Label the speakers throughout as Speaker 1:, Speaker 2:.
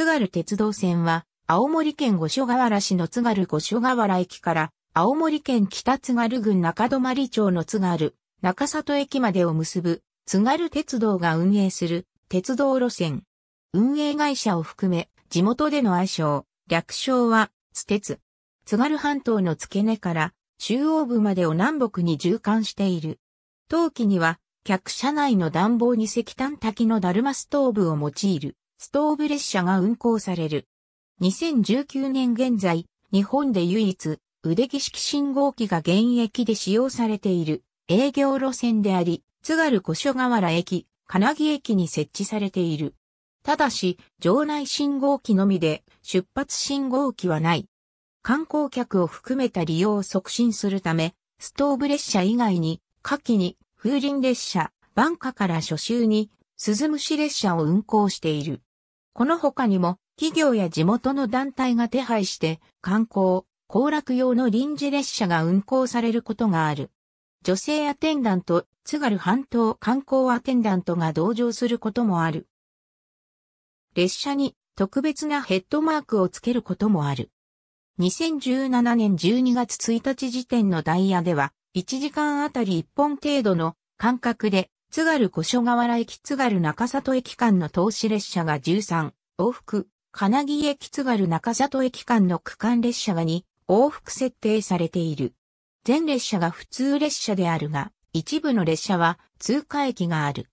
Speaker 1: 津軽鉄道線は、青森県五所川原市の津軽五所川原駅から、青森県北津軽郡中泊町の津軽、中里駅までを結ぶ、津軽鉄道が運営する、鉄道路線。運営会社を含め、地元での愛称、略称は、津鉄。津軽半島の付け根から、中央部までを南北に縦貫している。冬季には、客車内の暖房に石炭炊きのダルマストーブを用いる。ストーブ列車が運行される。2019年現在、日本で唯一、腕木式信号機が現役で使用されている営業路線であり、津軽古書川原駅、金木駅に設置されている。ただし、場内信号機のみで出発信号機はない。観光客を含めた利用を促進するため、ストーブ列車以外に、夏季に風鈴列車、晩夏から初秋に、鈴虫列車を運行している。この他にも、企業や地元の団体が手配して、観光、行楽用の臨時列車が運行されることがある。女性アテンダント、津軽半島観光アテンダントが同乗することもある。列車に特別なヘッドマークをつけることもある。2017年12月1日時点のダイヤでは、1時間あたり1本程度の間隔で津軽古書河原駅津軽中里駅間の投資列車が13、往復、金木駅津軽中里駅間の区間列車が2、往復設定されている。全列車が普通列車であるが、一部の列車は通過駅がある。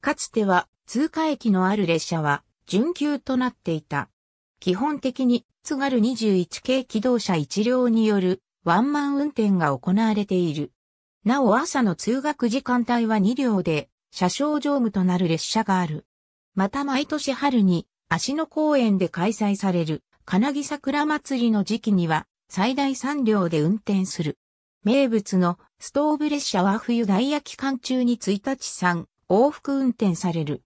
Speaker 1: かつては通過駅のある列車は準急となっていた。基本的に津軽21系機動車1両によるワンマン運転が行われている。なお朝の通学時間帯は2両で、車掌乗務となる列車がある。また毎年春に、足野公園で開催される、金木桜祭りの時期には、最大3両で運転する。名物のストーブ列車は冬ダイヤ期間中に1日3往復運転される。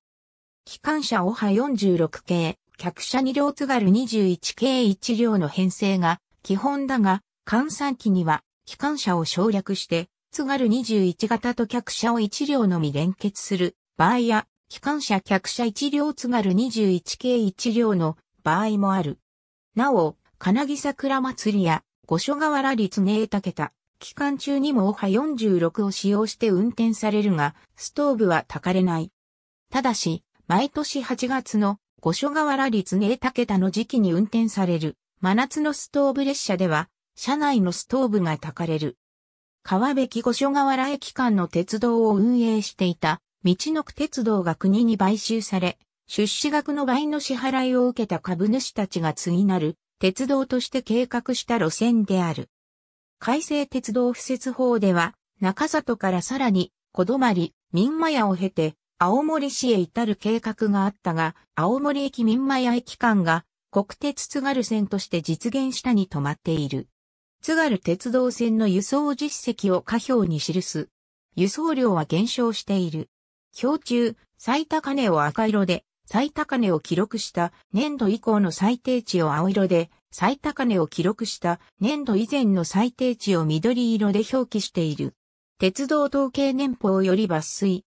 Speaker 1: 機関車オハ46系、客車2両津軽21系1両の編成が基本だが、換算期には機関車を省略して津軽21型と客車を1両のみ連結する場合や、機関車客車1両津軽21系1両の場合もある。なお、金木桜祭りや五所川原立根竹田、期間中にもオハ46を使用して運転されるが、ストーブは焚かれない。ただし、毎年8月の五所川原立根竹田の時期に運転される真夏のストーブ列車では、車内のストーブが焚かれる。川べき五所川原駅間の鉄道を運営していた、道のく鉄道が国に買収され、出資額の倍の支払いを受けた株主たちが次なる鉄道として計画した路線である。改正鉄道敷設法では、中里からさらに、小泊、民間屋を経て、青森市へ至る計画があったが、青森駅民間屋駅間が国鉄津軽線として実現したに止まっている。津軽鉄道線の輸送実績を下表に記す。輸送量は減少している。表中、最高値を赤色で、最高値を記録した年度以降の最低値を青色で、最高値を記録した年度以前の最低値を緑色で表記している。鉄道統計年報より抜粋。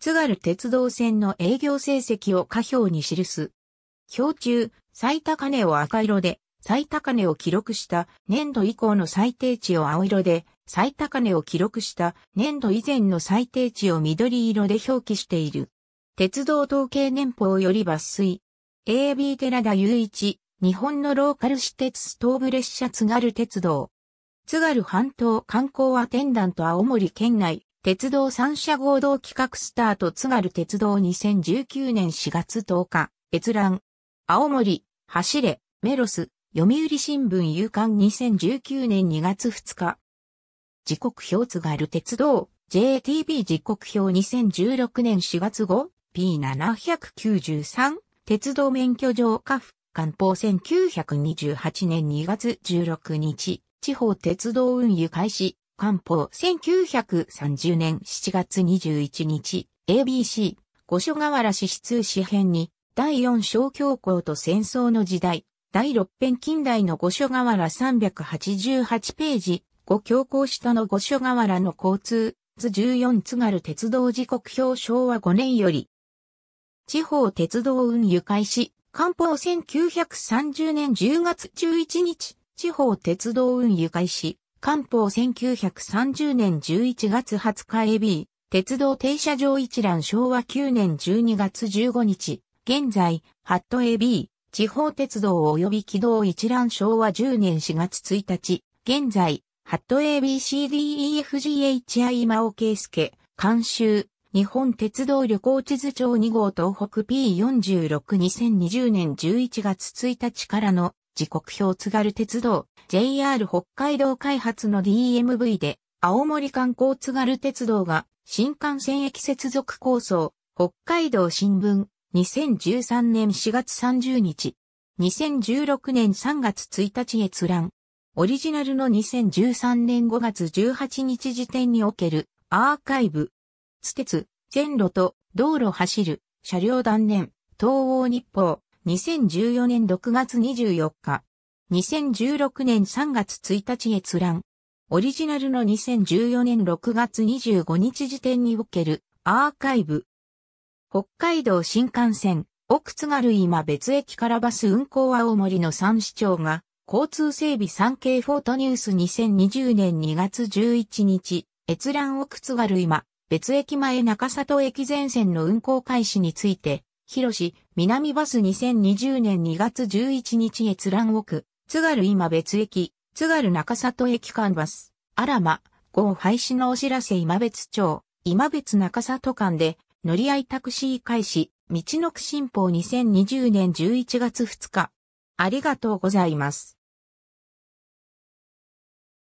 Speaker 1: 津軽鉄道線の営業成績を下表に記す。表中、最高値を赤色で、最高値を記録した年度以降の最低値を青色で、最高値を記録した年度以前の最低値を緑色で表記している。鉄道統計年報より抜粋。AB 寺田雄一、日本のローカル私鉄東ブ列車津軽鉄道。津軽半島観光アテンダント青森県内、鉄道三社合同企画スタート津軽鉄道2019年4月10日、閲覧。青森、走れ、メロス、読売新聞夕刊2019年2月2日。時刻表津軽鉄道 JTB 時刻表2016年4月号 P793 鉄道免許状下府官報1928年2月16日地方鉄道運輸開始官報1930年7月21日 ABC 五所川原市市通紙編に第四小教皇と戦争の時代第六編近代の五所川原388ページ、五強行下の五所川原の交通、図14津軽鉄道時刻表昭和5年より、地方鉄道運輸開始、官報1930年10月11日、地方鉄道運輸開始、官報1930年11月20日 AB、鉄道停車場一覧昭和9年12月15日、現在、ハット AB、地方鉄道及び軌道一覧昭和10年4月1日、現在、ハット ABCDEFGHI 今尾圭介、監修、日本鉄道旅行地図帳2号東北 P462020 年11月1日からの時刻表津軽鉄道 JR 北海道開発の DMV で青森観光津軽鉄道が新幹線駅接続構想北海道新聞2013年4月30日、2016年3月1日閲覧。オリジナルの2013年5月18日時点におけるアーカイブ。津鉄、全路と道路走る、車両断念、東欧日報、2014年6月24日。2016年3月1日閲覧。オリジナルの2014年6月25日時点におけるアーカイブ。北海道新幹線、奥津軽今別駅からバス運行青森の3市長が、交通整備産経フォートニュース2020年2月11日、閲覧奥津軽今、別駅前中里駅前線の運行開始について、広市、南バス2020年2月11日閲覧奥、津軽今別駅、津軽中里駅間バス、あらま、号廃止のお知らせ今別町、今別中里間で、乗り合いタクシー開始、道のく新報2020年11月2日。ありがとうございます。